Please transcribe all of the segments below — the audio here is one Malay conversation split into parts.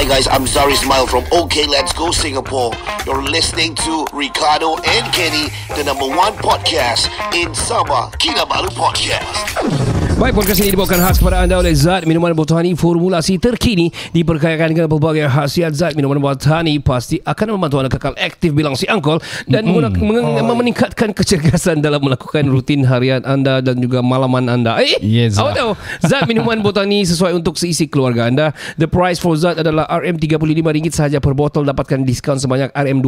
Hi guys, I'm Zari Smile from OK Let's Go Singapore. You're listening to Ricardo and Kenny, the number one podcast in Sabah Kinabalu Podcast. Baik, podcast ini dibawakan khas kepada anda oleh Zat Minuman Botani Formulasi terkini diperkayakan dengan pelbagai khasiat Zat Minuman Botani pasti akan membantu anda kekal aktif bilang si angkol dan mm-hmm. meng- meng- oh, meningkatkan kecergasan dalam melakukan rutin harian anda dan juga malaman anda. Eh, yes, Zat. Oh, Zat Minuman Botani sesuai untuk seisi keluarga anda. The price for Zat adalah RM35 sahaja per botol dapatkan diskaun sebanyak RM2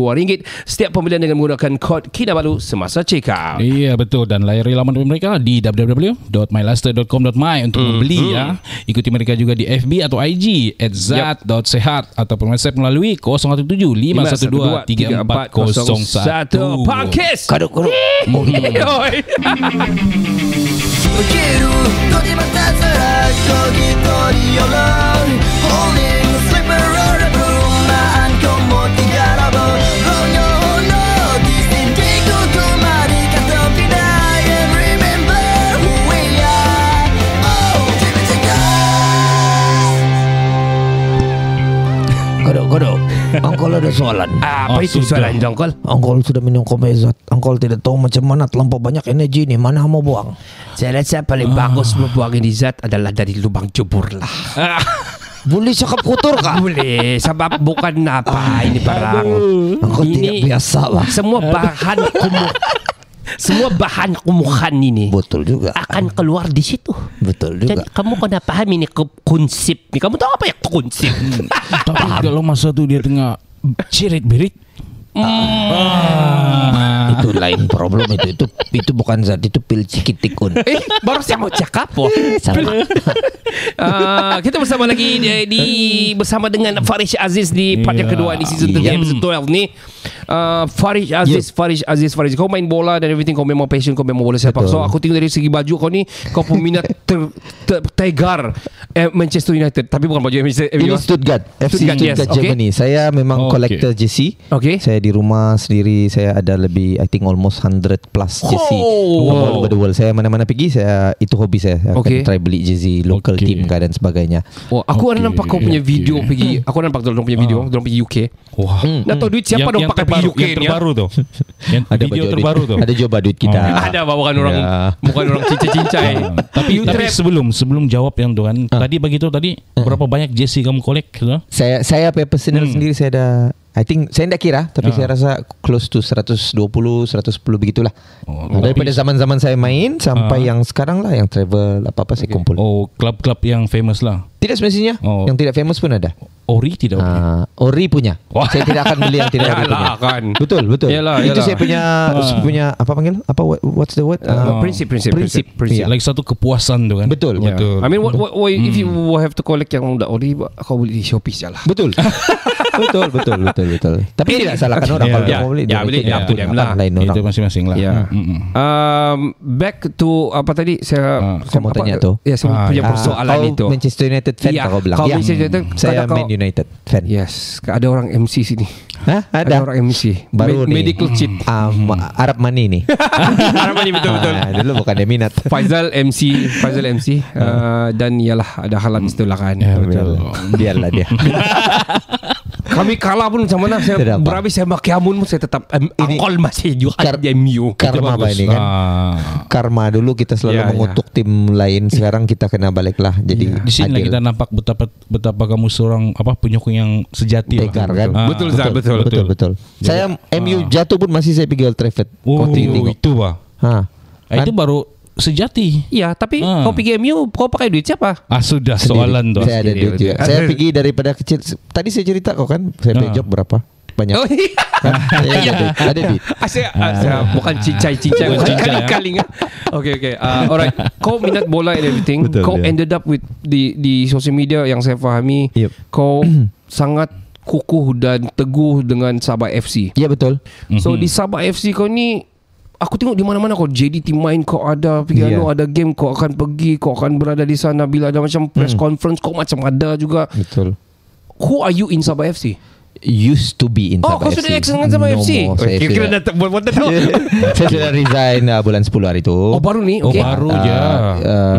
setiap pembelian dengan menggunakan kod Kinabalu semasa check out. Iya, yeah, betul. Dan layari laman mereka di www.mylaster.com zat.com.my untuk hmm membeli hmm. ya. Ikuti mereka juga di FB atau IG at zat.sehat yep. ataupun WhatsApp melalui 017 512 3401. Podcast. Kado kado. Hei. Hei. Hei. Hei. Kau tahu Angkol ada soalan ah, Apa oh, itu sudah. soalan Angkol? Angkol sudah minum komezat Angkol tidak tahu macam mana Terlampau banyak energi ini Mana mau buang Saya rasa paling uh. bagus Membuang ini zat Adalah dari lubang jebur lah Boleh cakap kotor kah? Boleh Sebab bukan apa Ini barang Aku tidak biasa lah Semua bahan kumuh semua bahan kumuhan ini betul juga akan keluar di situ betul juga jadi kamu kena paham ini ke konsep ini kamu tahu apa ya konsep hmm. tapi kalau masa itu dia tengah cirit berit Mm. Ah. itu lain problem itu itu itu bukan saat itu pil cikitikun eh, baru saya mau cakap oh. sama uh, kita bersama lagi di, di bersama dengan Faris Aziz di part yang kedua di season yeah. 3 episode 12 nih uh, Farid ya. Aziz, yeah. Farid Aziz, Farid. Kau main bola dan everything kau memang passion kau memang bola sepak. So aku tengok dari segi baju kau ni kau peminat ter, ter, ter tegar eh, Manchester United tapi bukan baju Manchester United. Eh, Ini Stuttgart, FC Stuttgart, Stuttgart Germany. Okay. Saya memang oh, collector okay. jersey. Okay. Saya di rumah sendiri saya ada lebih I think almost 100 plus jersey. Oh. All over the world. Saya mana-mana pergi saya itu hobi saya. saya okay. akan try beli jersey local okay. team kan dan sebagainya. Oh, aku okay. ada nampak kau punya okay. video ah. pergi. Aku ada nampak dalam punya video, dalam pergi UK. Wah. Hmm. Dah tahu duit siapa dong pakai terbaru, yang ya? terbaru tu. ada video terbaru tu. Ada jawab duit kita. Oh. Ada bawa bukan orang yeah. bukan orang cincai-cincai. Ya. tapi tapi sebelum sebelum jawab yang tu kan. Uh. Tadi begitu tadi ha. berapa banyak JC kamu collect tu? Saya saya personal hmm. sendiri saya ada I think saya tidak kira tapi uh. saya rasa close to 120 110 begitulah. Oh, Daripada zaman-zaman saya main sampai uh. yang sekarang lah yang travel apa-apa saya kumpul. Oh, club-club yang famous lah. Tidak semestinya. Oh. Yang tidak famous pun ada. Ori tidak okey. Uh, ah, ori punya. Wah. Saya tidak akan beli yang tidak ori punya. Kan. Betul, betul. Yalah, yalah. Itu saya punya uh. punya apa panggil? Apa what's the word? Ah. prinsip, prinsip, prinsip. Like satu kepuasan tu kan. Betul, yeah. betul. I mean what, what, what if you hmm. have to collect yang tidak ori kau boleh di Shopee sajalah. Betul. betul, betul, betul, betul. Tapi tidak salahkan orang ya, kalau yeah. boleh. Ya, boleh. Ya, betul. Lah. Lain Itu masing-masing lah. Ya. Hmm, hmm. Um, back to apa tadi saya uh, mau tanya tu. Ya, saya ah, punya ya. persoalan itu. Manchester United fan yeah. kau bilang. Kau Manchester United, saya Man United fan. Yes, ada orang MC sini. Hah? Ada. orang MC baru Med- Medical hmm. cheat. Ah, Arab mani nih. Arab mani betul betul. Ah, dulu bukan dia minat. Faisal MC, Faisal MC dan ialah ada halan istilah kan. Biarlah dia. kami kalah pun macam mana saya Tidak saya maki amun pun saya tetap um, ini angkol masih juara kar- di MU karma apa ini kan ah. karma dulu kita selalu yeah, ya. mengutuk yeah. tim lain sekarang kita kena balik lah jadi yeah. di sini kita nampak betapa betapa kamu seorang apa penyokong yang sejati Degar, lah. kan? Ah. Betul, betul, betul betul betul betul saya ah. MU jatuh pun masih saya pikir Old Trafford oh, itu wah. ha. Ah, itu kan? baru sejati. Ya, tapi ha. kau pergi MU kau pakai duit siapa? Ah sudah Sendiri. soalan tu. Saya ada duit juga. Ya. Saya pergi daripada kecil. Tadi saya cerita kau kan, saya pay ha. job berapa? banyak. Oh, iya. Kan? ada di. Asyik, ah, ah, ah. bukan cincai cincai, kali kali ya. ya. Okay okay. alright. Kau minat bola and everything. Betul, kau yeah. ended up with di di sosial media yang saya fahami. Yep. Kau sangat kukuh dan teguh dengan Sabah FC. Ya yeah, betul. So mm-hmm. di Sabah FC kau ni Aku tengok di mana-mana kau JDT main kau ada piano yeah. ada game kau akan pergi kau akan berada di sana bila ada macam press hmm. conference kau macam ada juga. Betul. Who are you in Sabah FC? Used to be in oh, Sabah FC. Oh, kau sudah ex dengan Sabah FC. Kira-kira dah buat buat tahu. Saya sudah resign uh, bulan 10 hari itu. Oh, baru ni. Ah, okay. Oh, baru uh, je. Uh,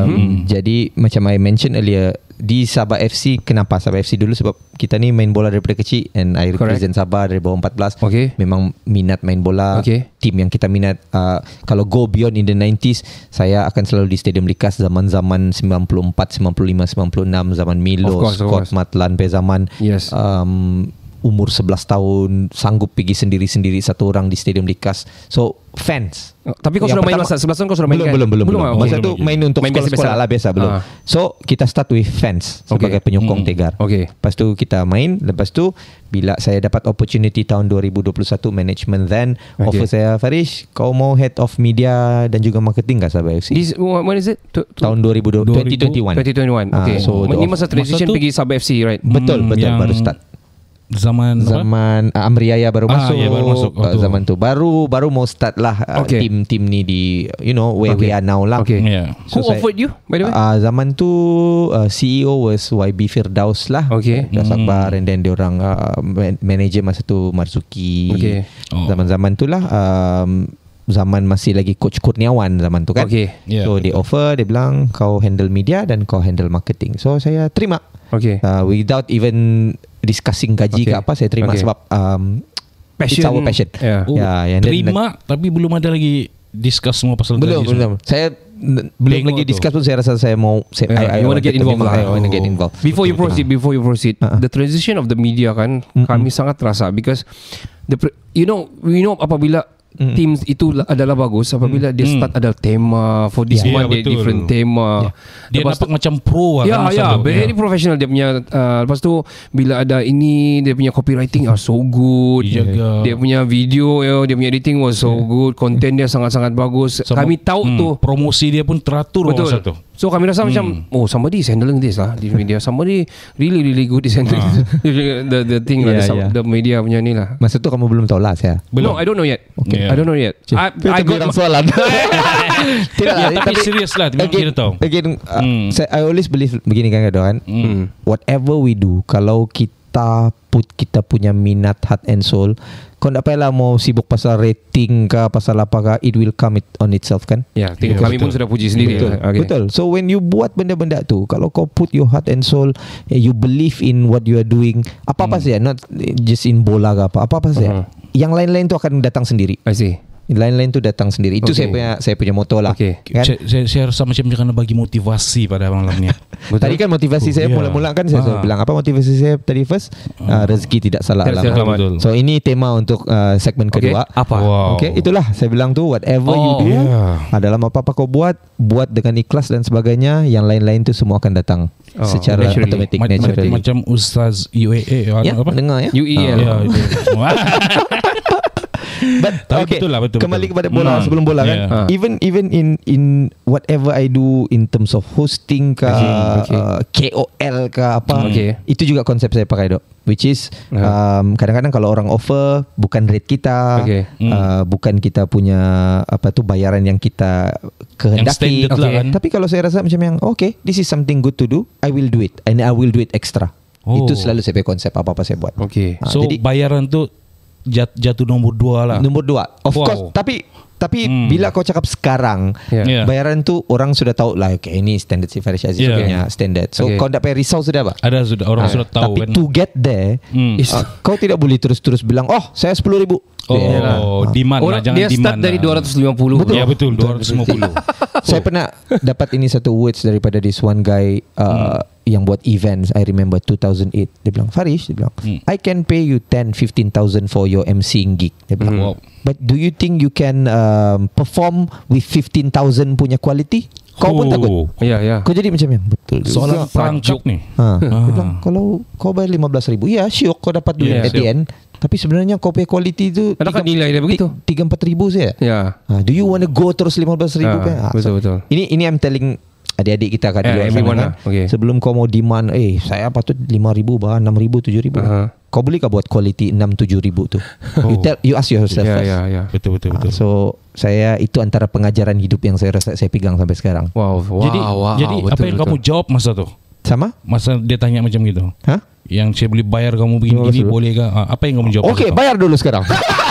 mm-hmm. Jadi macam I mention earlier di Sabah FC kenapa Sabah FC dulu sebab kita ni main bola daripada kecil and I represent Sabah dari bawah 14 okay. memang minat main bola okay. tim yang kita minat uh, kalau go beyond in the 90s saya akan selalu di stadium Likas zaman-zaman 94 95 96 zaman Milo of course, Scott Matlan pe zaman yes. um, umur 11 tahun sanggup pergi sendiri-sendiri satu orang di stadium Likas. So fans. Oh, tapi kau sudah main masa 11 tahun kau sudah main belum kan? belum belum. belum, belum. Oh, masa itu okay. main untuk main sekolah, sekolah lah biasa belum. Ah. So kita start with fans okay. sebagai penyokong hmm. Tegar. Okay. Lepas tu kita main lepas tu bila saya dapat opportunity tahun 2021 management then okay. offer saya Farish kau mau head of media dan juga marketing ke Sabah FC? This, what, is it? To, tahun 2021. 2021. Ah, okay. Uh, so ini masa transition pergi Sabah FC right? Betul hmm, betul baru start zaman zaman Uh, Amriaya baru ah, masuk, yeah, baru masuk. Oh, zaman tu baru baru mau start lah ah, okay. uh, tim-tim ni di you know where okay. we are now lah okay. yeah. so, who offered you by the way uh, zaman tu uh, CEO was YB Firdaus lah okay. dah sabar hmm. then dia orang uh, manager masa tu Marzuki okay. oh. zaman-zaman tu lah um, zaman masih lagi coach Kurniawan zaman tu kan. Okay. Yeah, so dia they offer, dia bilang kau handle media dan kau handle marketing. So saya terima. Okay. Uh, without even discussing gaji okay. ke apa, saya terima okay. sebab um, passion. It's our passion. Yeah. Oh, yeah, yeah. Terima then, tapi belum ada lagi discuss semua pasal belum, gaji. Belum, belum. Saya belum Tengok lagi discuss pun saya rasa saya mau saya, ya, yeah, I, I, want to get involved. Lah. I oh. want to get involved. Before betul, you proceed, before you proceed, uh-huh. the transition of the media kan mm-hmm. kami sangat terasa because the you know, we know apabila mm. Team itu adalah bagus Apabila mm. dia mm. start mm. adalah tema For this yeah. month yeah, Dia different tema yeah. Dia lepas nampak macam pro lah kan Ya yeah, ya yeah, Very yeah. professional dia punya uh, Lepas tu Bila ada ini Dia punya copywriting are ah, So good yeah. Dia punya video yo, Dia punya editing was So yeah. good Content dia sangat-sangat bagus Sama, Kami tahu mm, tu Promosi dia pun teratur Betul satu. So kami rasa hmm. macam Oh somebody is handling this lah di media Somebody really really good is handling ah. this. The, the thing yeah, lah the, yeah. the media punya ni lah Masa tu kamu belum tahu lah saya belum. No I don't know yet okay. Yeah. I don't know yet Cik. I, I got soalan Tidak, tapi, tapi serius lah Tapi kita tahu Again, again uh, mm. I always believe Begini kan kadang kan mm. Whatever we do Kalau kita kita put kita punya minat heart and soul kau tak payahlah mau sibuk pasal rating ke pasal apa ke it will come it on itself kan ya yeah, yeah, kami pun sudah puji sendiri betul. Ya. Okay. betul so when you buat benda-benda tu kalau kau put your heart and soul eh, you believe in what you are doing apa-apa hmm. saja not just in bola ke apa apa-apa saja uh-huh. yang lain-lain tu akan datang sendiri i see lain-lain tu datang sendiri. Itu okay. saya punya saya punya moto lah. Okay. Kan? Saya, saya rasa macam macam nak bagi motivasi pada lah ni. tadi kan motivasi oh, saya yeah. mula-mula kan saya ah. bilang apa motivasi saya tadi first uh, rezeki tidak salah lah. So ini tema untuk uh, segmen okay. kedua. Apa? Wow. Okay, itulah saya bilang tu whatever oh, you do yeah. Ya. adalah apa apa kau buat buat dengan ikhlas dan sebagainya yang lain-lain tu semua akan datang oh, secara naturally. automatic Ma- Macam Ustaz UAA ya, Dengar ya. UEL. Uh. Yeah, But Tapi okay, betul lah betul. Kembali betul. kepada bola hmm. sebelum bola kan. Yeah. Ah. Even even in in whatever I do in terms of hosting ke okay. uh, KOL ke apa, hmm. okay. itu juga konsep saya pakai dok. Which is ah. um, kadang-kadang kalau orang offer bukan rate kita, okay. uh, hmm. bukan kita punya apa tu bayaran yang kita kehendaki. Yang lah okay. lah kan. Tapi kalau saya rasa macam yang okay, this is something good to do, I will do it and I will do it extra. Oh. Itu selalu saya punya konsep apa apa saya buat. Okay. Uh, so jadi, bayaran tu jat, jatuh nombor dua lah. Nombor dua. Of wow. course. Tapi tapi hmm. bila kau cakap sekarang yeah. bayaran tu orang sudah tahu lah okay ini standard si Farish Aziz yeah. punya standard so okay. kau tak payah risau sudah apa ada sudah orang ha. sudah tahu tapi kan. to get there hmm. is, uh, ah, kau tidak boleh terus-terus bilang oh saya sepuluh ribu Oh, yeah, ah. lah. demand Orang, lah jangan dia demand. Dia start lah. dari 250. Betul. Ya betul, betul 250. Betul. Saya pernah dapat ini satu words daripada this one guy uh, hmm. yang buat events. I remember 2008. Dia bilang, "Farish, dia bilang, hmm. I can pay you 10, 15,000 for your MC gig." Dia bilang, hmm. "But do you think you can um, perform with 15,000 punya quality?" Kau pun oh. takut Ya ya Kau jadi macam yang Betul Soalan perang cok ni ha. Ha. Dia bilang Kalau kau bayar 15 ribu Ya syok kau dapat duit yeah, At the end tapi sebenarnya kau punya quality tu Adakah nilai dia begitu? 3-4 ribu saja Ya yeah. Do you want to go terus 15 ribu? Ah, betul-betul ah, Ini ini I'm telling adik-adik kita kat yeah, luar sana kan. Lah. okay. sebelum kau mau demand eh saya patut 5000 bah 6000 7000 kau boleh kau buat quality 6 7 ribu tu. Oh. You tell you ask yourself yeah, first. yeah, yeah. betul betul uh, So saya itu antara pengajaran hidup yang saya rasa saya pegang sampai sekarang. Wow. wow jadi wow, jadi betul, apa betul. yang kamu jawab masa tu? Sama? Masa dia tanya macam gitu. Hah? Yang saya boleh bayar kamu oh, begini-gini boleh ke? Ah, apa yang kamu jawab? Okey, bayar dulu sekarang.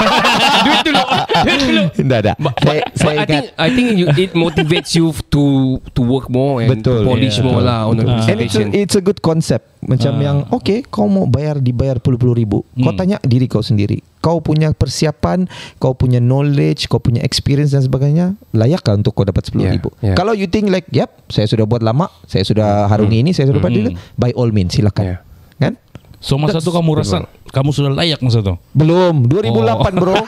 Duit dulu. Tidak tak. But, saya, but, I think I think you, it motivates you to to work more and betul, to polish yeah, more lah on the ah. And it's a, it's a good concept macam uh. yang okay kau mau bayar dibayar puluh-puluh ribu. Hmm. Kau tanya diri kau sendiri. Kau punya persiapan, kau punya knowledge, kau punya experience dan sebagainya layakkah untuk kau dapat sepuluh yeah, ribu? Yeah. Kalau you think like yep saya sudah buat lama, saya sudah harungi hmm. ini, saya sudah hmm. dapat hmm. by all means silakan, yeah. kan? So masa That's kamu rasa kamu sudah layak masa itu? Belum, 2008 oh. bro.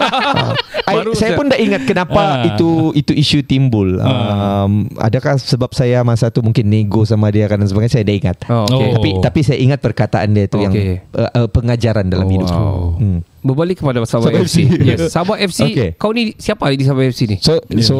Ah, I, saya pun tak ingat kenapa ah. itu itu isu timbul. Ah. Um, adakah sebab saya masa itu mungkin nego sama dia kan dan sebagainya saya tak ingat. Oh, okay. oh. Tapi tapi saya ingat perkataan dia itu okay. yang uh, uh, pengajaran dalam oh, hidupku. Wow. Hmm. Berbalik kepada Sabah FC. FC. Yes, Sabah FC. Okay. Kau ni siapa di Sabah FC ni? So, yeah. so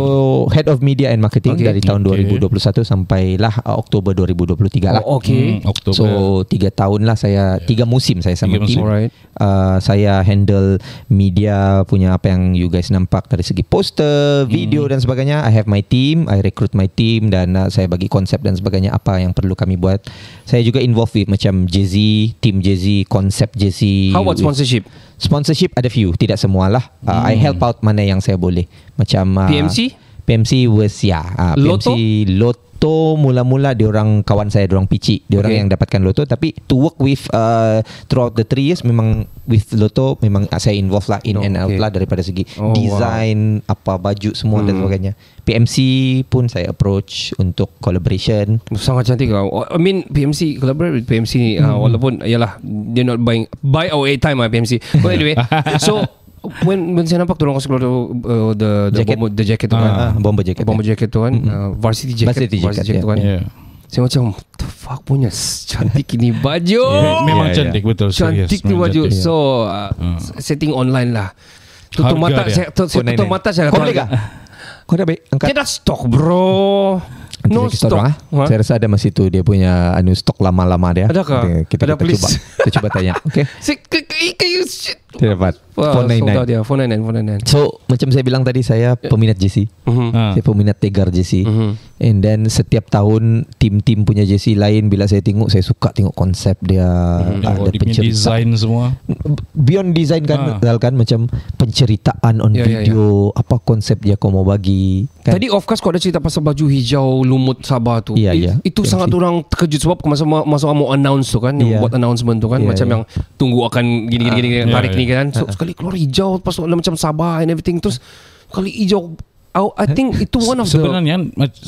head of media and marketing okay. dari tahun 2021 sampailah uh, Oktober 2023 lah. Oh, okay. Hmm, Oktober. So, 3 tahun lah saya, 3 yeah. musim saya sama tim. Right. Uh, saya handle media punya apa yang you guys nampak dari segi poster, hmm. video hmm. dan sebagainya. I have my team, I recruit my team dan uh, saya bagi konsep dan sebagainya apa yang perlu kami buat. Saya juga involved with macam Jay-Z, team Jay-Z, konsep Jay-Z. How about sponsorship? sponsorship ada few tidak semualah uh, hmm. I help out mana yang saya boleh macam uh, PMC PMC was ya yeah. uh, PMC Loto, Loto Loto mula-mula dia orang kawan saya dia orang picik dia orang okay. yang dapatkan loto. tapi to work with uh, throughout the three years memang with loto memang saya involved lah in oh, and out lah daripada segi oh, design wow. apa baju semua hmm. dan sebagainya PMC pun saya approach untuk collaboration sangat cantik lah oh, I mean PMC collaborate with PMC ni uh, hmm. uh, walaupun yalah they're not buying buy our time lah PMC but anyway so When when saya nampak tolong kau keluar uh, the the jacket. bomber the jacket tu ah, kan. Uh, bomber jacket. Bomber jacket tu kan. Uh, varsity jacket. Varsity jacket, varsity jacket, varsity jacket yeah. tu kan. Yeah. Saya macam the fuck punya cantik ini baju. yeah, memang yeah, cantik yeah. betul. So, cantik yes, ni baju. Jatik, so uh, uh. setting online lah. Tutup Harga mata dia. saya tutup, saya tutup mata saya. Lah, kau boleh Kau dah baik angkat. Kita stok bro. no stock Ha? Saya rasa ada masih tu dia punya anu stok lama-lama dia. Adakah? Kita, kita, kita, please. coba. kita coba tanya. Okay. Sik, dia dapat Phone 99 Phone 99 phone So macam saya bilang tadi Saya yeah. peminat JC mm-hmm. Ah. Saya peminat Tegar JC mm-hmm. And then setiap tahun Tim-tim punya JC lain Bila saya tengok Saya suka tengok konsep dia mm-hmm. Ada oh, pencerita Design semua Beyond design kan, ha. kan Macam penceritaan on yeah, ya, ya. video yeah, yeah. Apa konsep dia kau mau bagi kan? Tadi of course kau ada cerita Pasal baju hijau lumut Sabah tu yeah, ya. It, Itu yeah, sangat see. orang terkejut Sebab masa, masa mau announce tu kan yeah. Buat announcement tu kan yeah, Macam yeah. yang tunggu akan Gini-gini ah. yeah, tarik yeah. ni ni kan so, uh-huh. sekali keluar hijau lepas tu macam sabar and everything terus sekali hijau I, I ha. think itu one of the sebenarnya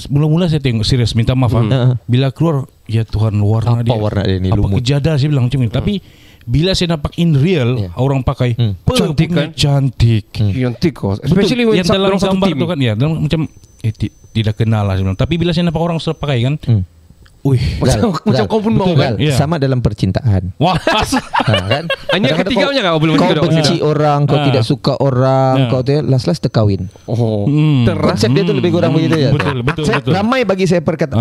mula-mula saya tengok serius minta maaf hmm. Ah. Ha. bila keluar ya Tuhan warna apa dia warna dia ni apa lumut. kejadah saya bilang macam ni hmm. tapi bila saya nampak in real yeah. orang pakai hmm. per- cantik kan cantik hmm. cantik oh. especially Betul, when yang dalam gambar tu kan ya dalam macam eh, tidak kenal lah tapi bila saya nampak orang serupa pakai kan hmm. Ui, macam, Zal, macam kau pun mau kan? Yeah. Sama dalam percintaan. Wah, ha, kan? Hanya ketiga punya kau belum Kau benci orang, kau ha. tidak suka orang, yeah. kau tu ya, last last terkawin. Oh, hmm. konsep dia tu lebih kurang hmm. begitu ya. Betul, betul, saya, betul. Ramai bagi saya perkata ha.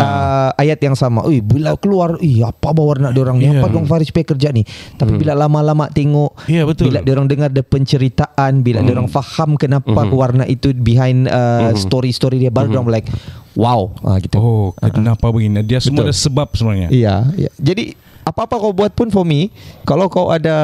uh, ayat yang sama. Ui, bila keluar, ui, apa bawa warna dia orang ni? Yeah. Apa dong Faris pe kerja ni? Tapi hmm. bila lama-lama tengok, yeah, betul. bila dia orang dengar de penceritaan, bila hmm. dia orang faham kenapa hmm. warna itu behind story-story uh, hmm. dia baru hmm. like, Wow uh, gitu. Oh ah, ah. kenapa uh begini Dia semua Betul. ada sebab sebenarnya Iya ya. Jadi apa-apa kau buat pun for me Kalau kau ada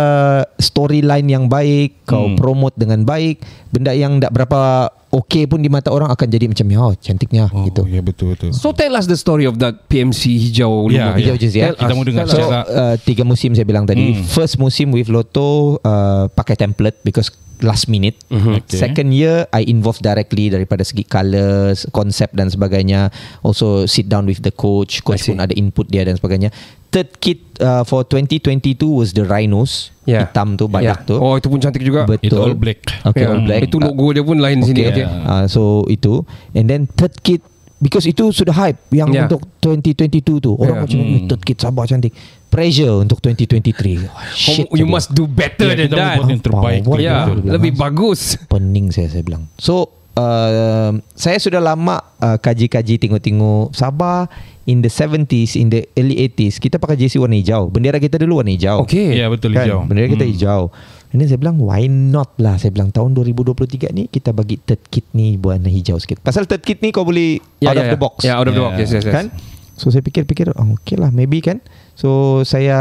storyline yang baik Kau hmm. promote dengan baik Benda yang tak berapa okay pun di mata orang akan jadi macam oh cantiknya oh, gitu. Ya yeah, betul betul. So tell us the story of that PMC hijau ya, lumba. Yeah, hijau yeah. jenis ya. Kita mau dengar. So uh, tiga musim saya bilang tadi. Hmm. First musim with Lotto uh, pakai template because last minute. Mm-hmm. Okay. Second year I involved directly daripada segi colours, konsep dan sebagainya. Also sit down with the coach, coach pun ada input dia dan sebagainya third kit uh, for 2022 was the rhinos yeah. hitam tu badak yeah. tu oh itu pun cantik juga betul it's all black okay yeah. all black itu logo dia pun lain okay. sini okay. Yeah. Uh, so itu and then third kit because itu sudah hype yang yeah. untuk 2022 tu orang yeah. macam mm. third kit sabar cantik pressure untuk 2023 oh, shit you must do better yeah, than that yang terbaik oh, yeah. Yeah. lebih bagus pening saya saya bilang so uh, saya sudah lama uh, kaji-kaji tengok-tengok Sabah in the 70s in the early 80s kita pakai JC warna hijau bendera kita dulu warna hijau okey ya yeah, betul kan? hijau bendera kita hmm. hijau ini saya bilang why not lah saya bilang tahun 2023 ni kita bagi third kit ni warna hijau sikit pasal third kit ni kau boleh yeah, out yeah, of yeah. the ya. box ya yeah, out of yeah. the box yes yes, yes. kan So saya fikir-fikir oh, Okay lah maybe kan So saya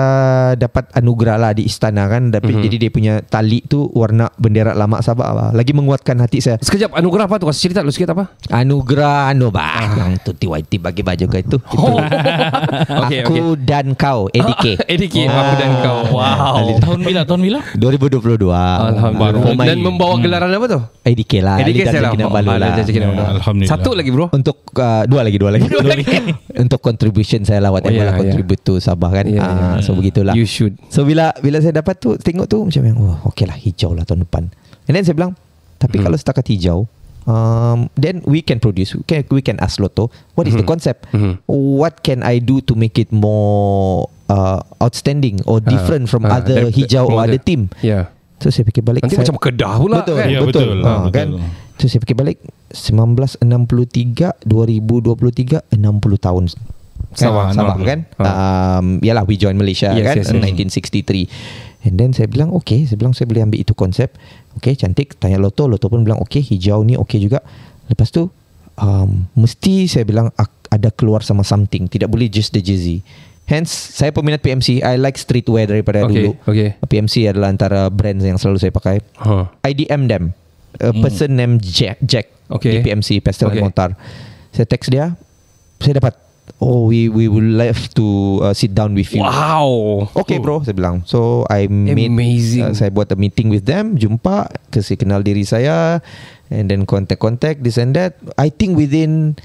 dapat anugerah lah di istana kan Dap- mm-hmm. Jadi dia punya tali tu Warna bendera lama Sabah lah. Lagi menguatkan hati saya Sekejap anugerah apa tu? Kasih cerita lu sikit apa? Anugerah anu bah Yang ah, tu TYT bagi baju ke itu, oh. itu. okay, Aku okay. dan kau EDK EDK ah, ah, aku dan kau Wow Tahun bila? Tahun bila? 2022 Alhamdulillah Dan membawa hmm. gelaran apa tu? EDK lah EDK saya lah, oh, lah. Ah. Alhamdulillah Satu lagi bro Untuk uh, Dua lagi Dua lagi Untuk contribution saya lah whatever oh, yeah, lah ya. contribute yeah. tu Sabah kan yeah, ya, ya. uh, yeah. so begitulah you should so bila bila saya dapat tu tengok tu macam yang oh, okay lah hijau lah tahun depan and then saya bilang tapi hmm. kalau setakat hijau um, then we can produce we can, we can ask loto. what is hmm. the concept hmm. what can I do to make it more uh, outstanding or ah, different uh, from uh, other that, hijau that, or other that, team yeah So saya fikir balik saya, Macam kedah pula betul, kan? Ya, betul, betul, lah, ha, ah, betul, kan? betul. So saya fikir balik 1963 2023 60 tahun Sabah, kan? Sabah, Sabah kan? Ah. Um, yalah, we join Malaysia yes, kan? Yes, yes, 1963. And then saya bilang, okay. Saya bilang, saya boleh ambil itu konsep. Okay, cantik. Tanya Loto. Loto pun bilang, okay. Hijau ni okay juga. Lepas tu, um, mesti saya bilang, ada keluar sama something. Tidak boleh just the jersey. Hence, saya peminat PMC. I like streetwear daripada okay, dulu. Okay. PMC adalah antara brand yang selalu saya pakai. Huh. I DM them. A hmm. person hmm. named Jack. Jack. Okay. Di PMC, Pastel okay. Motor. Saya text dia. Saya dapat Oh, we we would love to uh, sit down with you. Wow. Okay, bro. Saya bilang. So I made. Amazing. Uh, saya buat a meeting with them. Jumpa. Kasi kenal diri saya. And then contact contact this and that. I think within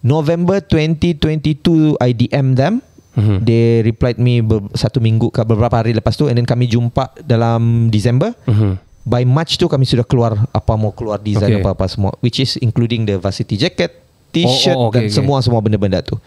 November 2022, I DM them. Mm-hmm. They replied me satu minggu ke beberapa hari lepas tu. And then kami jumpa dalam Disember. Mm-hmm. By March tu kami sudah keluar apa mau keluar design okay. apa apa semua, which is including the varsity jacket, t-shirt oh, oh, okay, dan okay. semua semua benda-benda tu.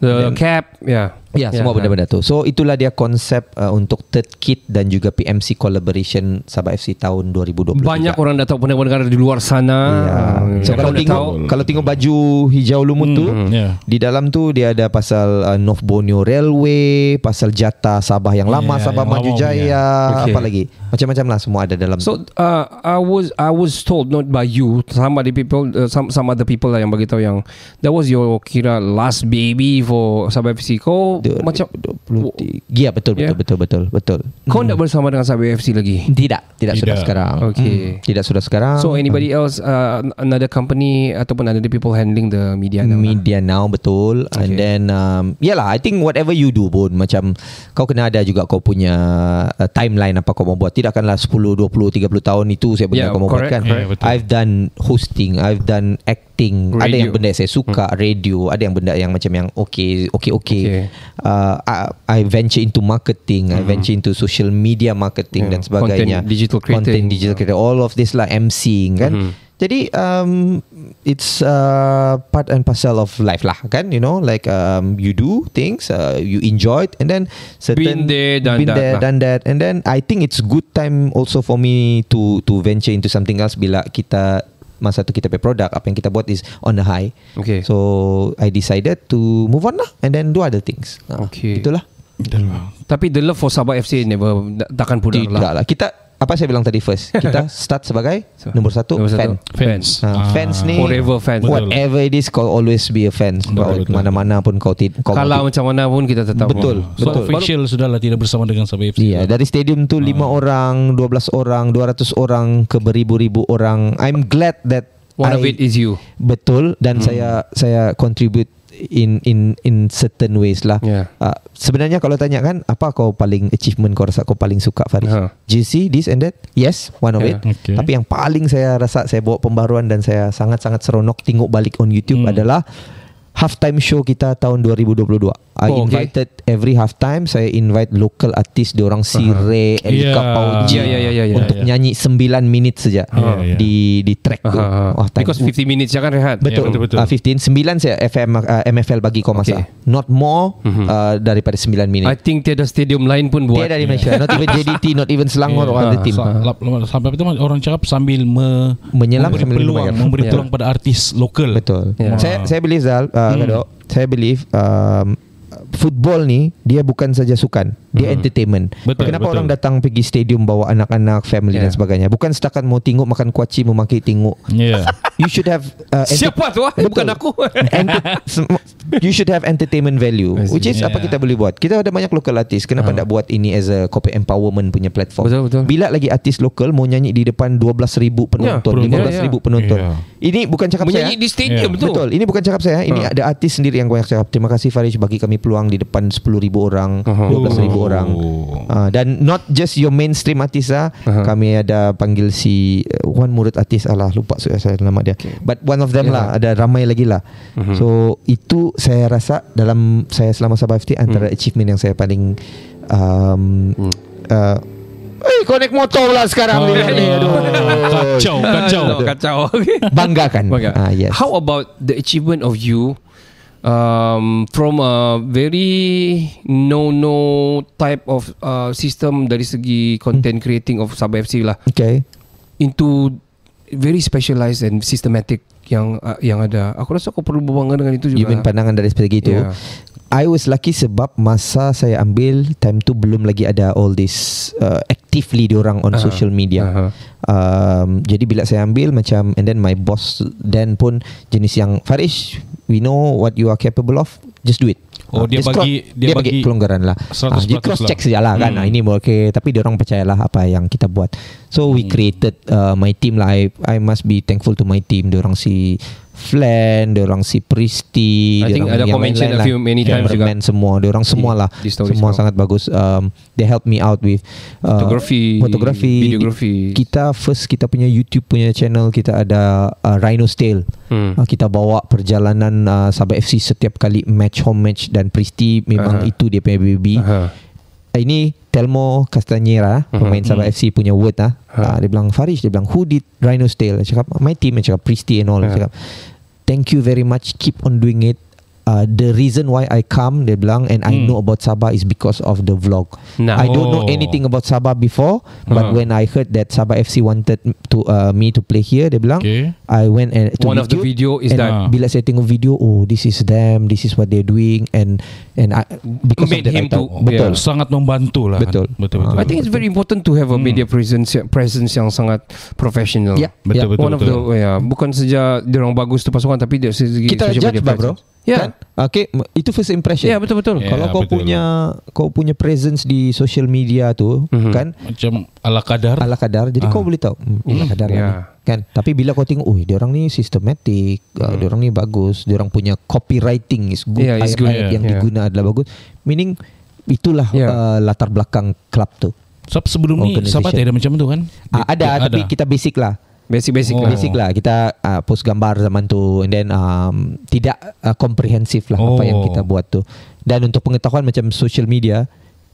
The, cap, yeah. Ya, semua ya, ya. benda-benda ha. tu. So itulah dia konsep uh, untuk third kit dan juga PMC collaboration Sabah FC tahun 2023. Banyak orang datang pernah pendengar negara di luar sana. Ya. Hmm. So, kalau ya. tengok kalau tengok baju hijau lumut hmm. tu, hmm. hmm. Yeah. di dalam tu dia ada pasal uh, North Borneo Railway, pasal jatah Sabah yang lama, yeah, Sabah yang Maju Jaya, yeah. okay. apa lagi? Macam-macam lah semua ada dalam. So uh, I was I was told not by you, some other people uh, some some other people lah yang bagi yang that was your kira last baby for Sabah FC. Kau macam 23. Ya, ya betul betul betul betul betul. Kau tidak hmm. bersama dengan Sabi FC lagi? Tidak, tidak sudah sekarang. Okay. Hmm. Tidak sudah sekarang. So anybody hmm. else uh, another company ataupun another people handling the media now? Media now betul. And then um yalah I think whatever you do pun macam kau kena ada juga kau punya uh, timeline apa kau mau buat. Tidak Tidakkanlah 10, 20, 30 tahun itu saya benda ya, kau mau buat kan. Ya, I've done hosting, I've done act acting radio. ada yang benda yang saya suka hmm. radio ada yang benda yang macam yang okay okay okay, okay. Uh, I, I venture into marketing hmm. I venture into social media marketing yeah. dan sebagainya content digital creating content digital creating all of this lah MC kan hmm. jadi um, it's uh, part and parcel of life lah kan you know like um, you do things uh, you enjoy it and then certain been there, done, been there that, lah. done that and then I think it's good time also for me to to venture into something else bila kita masa tu kita pay product apa yang kita buat is on the high okay. so I decided to move on lah and then do other things okay. Uh, itulah Dan, lah. tapi the love for Sabah FC never takkan pudar lah tidak lah, lah. kita apa saya bilang tadi first kita start sebagai so, nombor satu nombor fan satu. fans uh, ah. fans ni forever fans whatever betul. it is kau always be a fan kau mana mana pun kau tid kalau mati. macam mana pun kita tetap betul so betul official sudah lah tidak bersama dengan sampai FC yeah, dari stadium tu ah. lima orang dua belas orang dua ratus orang ke beribu ribu orang I'm glad that one I, of it is you betul dan hmm. saya saya contribute in in in certain ways lah. Yeah. Uh, sebenarnya kalau tanya kan apa kau paling achievement kau rasa kau paling suka Faris? Uh-huh. Ha. GC this and that? Yes, one of yeah. it. Okay. Tapi yang paling saya rasa saya bawa pembaruan dan saya sangat-sangat seronok tengok balik on YouTube mm. adalah halftime show kita tahun 2022. I oh, invited every halftime saya invite local artist orang Sire, uh-huh. Elika yeah. Pauji yeah, yeah, yeah, yeah, untuk yeah. nyanyi 9 minit saja uh-huh. di di track tu. Uh-huh. Oh, Because 50 minutes saja ya kan rehat. Betul yeah, betul. betul. Ah, uh, 15 saya FM uh, MFL bagi kau masa. Okay. Not more mhm. uh, daripada 9 minit. I think tiada stadium lain pun buat. Tiada di Malaysia. Yeah. Not even JDT, not even Selangor yeah. or other team. Sampai itu orang cakap sambil menyelam memberi peluang, memberi ya. peluang pada artis lokal. Betul. Ya. Saya saya beli Zal uh, Ah, hmm. kado, saya believe um, football ni dia bukan saja sukan, dia hmm. entertainment. Betul, Kenapa betul. orang datang pergi stadium bawa anak-anak, family yeah. dan sebagainya? Bukan setakat mau tengok makan kuaci, memakai tengok. Yeah. you should have uh, enter- siapa tu ah? bukan aku you should have entertainment value which is yeah. apa kita boleh buat kita ada banyak local artist kenapa tak oh. uh. buat ini as a corporate empowerment punya platform betul, betul. bila lagi artis local mau nyanyi di depan ribu ya, penonton yeah, 15000 yeah, yeah. penonton yeah. ini bukan cakap Menyanyi saya di eh. stadium yeah. betul. betul ini bukan cakap saya ini uh. ada artis sendiri yang banyak cakap terima kasih Farish bagi kami peluang di depan ribu orang uh-huh. 12000 orang uh, dan not just your mainstream artist lah. uh-huh. kami ada panggil si uh, eh, one murid artis alah lupa saya nama dia but one of them yeah. lah ada ramai lagi lah mm-hmm. so itu saya rasa dalam saya selama Sabah FT antara mm. achievement yang saya paling um, mm. uh, eh konek motor lah sekarang oh. ni aduh kacau kacau kacau banggakan Bangga. uh, yes how about the achievement of you um from a very no no type of uh, system dari segi content hmm. creating of Sabah FC lah okay into very specialized and systematic yang uh, yang ada. Aku rasa aku perlu berbangga dengan itu juga. Even pandangan dari segi itu. Yeah. I was lucky sebab masa saya ambil time tu belum lagi ada all this uh, actively diorang on uh-huh. social media. Uh-huh. Um, jadi bila saya ambil macam and then my boss then pun jenis yang Farish, we know what you are capable of, just do it. Oh ah, dia, dia bagi dia, dia bagi, bagi pelonggaran lah. Ah, jadi cross check lah. sajalah kan. hmm. kan. Ah, ini okay tapi dia orang percayalah apa yang kita buat. So we hmm. created uh, my team lah. I, I must be thankful to my team. Dia orang si Flan Dia orang si Pristi I think ada yang mention lain, A lah. few many times juga Semua Dia orang semua lah Semua sangat bagus um, They help me out with Fotografi uh, Fotografi Videografi Kita first Kita punya YouTube punya channel Kita ada uh, Rhino's Tale hmm. uh, Kita bawa perjalanan uh, Sabah FC Setiap kali match Home match Dan Pristi Memang uh-huh. itu dia punya baby uh-huh. uh, Ini Telmo Castanera uh-huh. pemain Sabah uh-huh. Mhm. FC punya word lah uh-huh. uh, dia bilang Farish dia bilang who did Rhino's tail dia cakap my team dia cakap Priesty and all uh-huh. dia ha. cakap thank you very much keep on doing it Uh, the reason why I come they bilang and hmm. I know about Sabah is because of the vlog. Nah. I don't know oh. anything about Sabah before but uh when I heard that Sabah FC wanted to uh, me to play here they bilang okay. I went and to one of the video is and that bila saya tengok video oh this is them this is what they're doing and and I because Made of that him to, betul yeah. sangat membantu lah betul. Kan? betul betul betul. I think it's very important to have a hmm. media presence presence yang sangat professional. Yeah. Betul, yeah. betul one betul, of betul. the yeah bukan saja dia orang bagus tu pasukan tapi dia segi kita jatuh, bro. Presence. Ya, Kan? Okay, itu first impression. Ya, betul-betul. Yeah, kalau kau betul punya kau punya presence di social media tu, mm-hmm. kan? Macam ala kadar. Ala kadar. Jadi ah. kau boleh tahu mm, ala kadar. Yeah. Ya. Kan? Tapi bila kau tengok, "Uy, dia orang ni sistematik. Ah, mm. uh, dia orang ni bagus, dia orang punya copywriting is good, yeah, good yeah. yang yeah. diguna adalah bagus." Meaning itulah yeah. uh, latar belakang klub tu. sebelum ni siapa ada macam tu kan? Uh, ada, ada, tapi kita basic lah. Basic-basic lah. Basic lah. Kita uh, post gambar zaman tu and then um, tidak uh, ah, komprehensif lah oh. apa yang kita oh. buat tu. Dan untuk pengetahuan macam social media,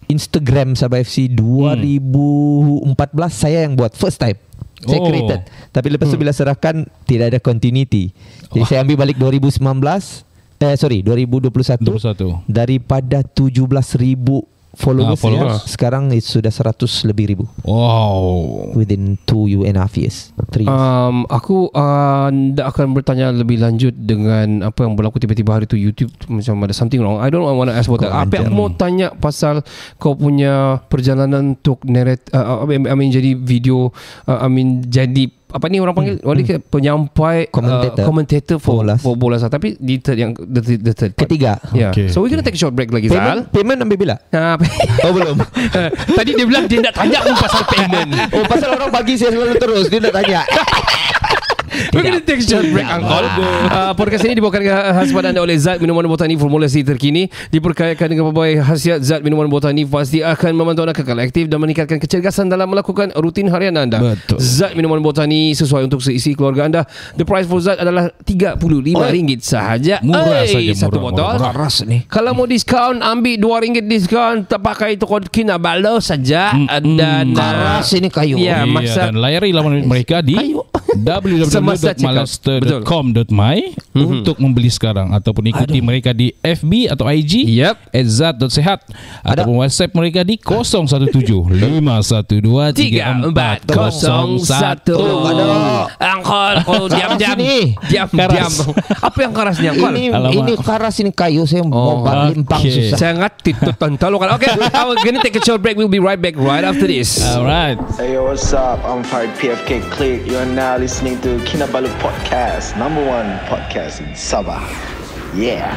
Instagram Sabah FC 2014 hmm. saya yang buat first time. Saya oh. created. Tapi lepas tu hmm. bila serahkan tidak ada continuity. Jadi oh. saya ambil balik 2019 eh sorry 2021. 2021. Daripada 17,000 followers, ah, uh, followers. Ya, sekarang sudah 100 lebih ribu. Wow. Within 2 and a half years. Three years. Um, aku tidak uh, akan bertanya lebih lanjut dengan apa yang berlaku tiba-tiba hari tu YouTube macam ada something wrong. I don't want to ask about that. Apa aku mau tanya pasal kau punya perjalanan untuk narrate, uh, uh I mean, jadi video, uh, I mean, jadi apa ni orang panggil hmm. hmm. penyampai commentator, uh, commentator for, bola. for bola sah. tapi di third yang the, the, the third ketiga yeah. okay. so we're gonna take a short break lagi payment, Zal payment ambil bila? Ah, oh belum tadi dia bilang dia nak tanya pun pasal payment oh pasal orang bagi saya selalu terus dia nak tanya We're gonna take a short break Tidak. Uncle uh, Podcast ini dibawakan dengan Khas anda oleh Zat Minuman Botani Formulasi terkini Diperkayakan dengan pembawa khasiat Zat Minuman Botani Pasti akan memantau anda kekal aktif Dan meningkatkan kecergasan Dalam melakukan rutin harian anda Betul Zat Minuman Botani Sesuai untuk seisi keluarga anda The price for Zat adalah RM35 ringgit sahaja Murah Ay, saja Satu murah, botol Murah, murah ni Kalau mau diskaun Ambil RM2 ringgit diskaun Tak pakai toko kina balo saja mm, Dan Karas ah, ini kayu Ya, maksa, dan layari laman mereka di kayu www.malastar.com.my mhm. untuk membeli sekarang ataupun ikuti Aduh. mereka di FB atau IG yep. @zat.sehat ataupun Ada. WhatsApp mereka di 0175123401 512 Angkol, oh, diam diam. Diam diam. Apa yang keras diam? Ini Alamak. ini keras ini kayu saya mau oh, balimpang okay. susah. Saya ngerti tuh tentang kan Oke, okay, we're gonna take a short break. We'll be right back right after this. Alright. Hey, what's up? I'm Fire PFK Click. You're now are listening to Kinabalu Podcast, number one podcast in Sabah. Yeah.